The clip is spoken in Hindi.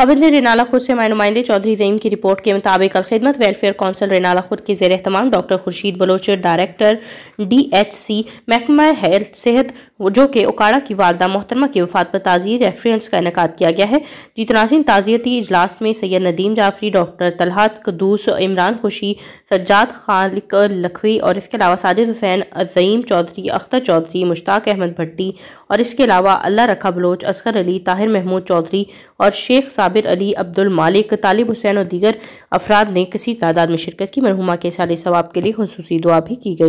कबिंदे रिनाला खुद से मैं नुमाइंदे चौधरी जईम की रिपोर्ट के मुताबिक अलखदमत वेलफेयर कौंसिल रिनाला खुद के जेर अहतमाम doctor Khurshid Baloch director D H C महकमा हेल्थ सेहत जो कि उकाड़ा की वालदा मोहतरमा की वफात पर ताज़ी रेफरेंस का इनका किया गया है जितनासिन ताज़ियती इजलास में सैयद नदीम जाफरी डॉक्टर तलहत कदूस इमरान खुशी सज्जाद खालिक लखवी और इसके अलावा साजिद हुसैन अजीम चौधरी अख्तर चौधरी मुश्ताक अहमद भट्टी और इसके अलावा अल्लाह रखा बलोच असगर अली ताहिर महमूद चौधरी और शेख साहब साबिर अली अब्दुल मालिक तालिब हुसैन और दीगर अफराद ने किसी तादाद में शिरकत की मरहुमा के साल सवाब के लिए खसूसी दुआ भी की गई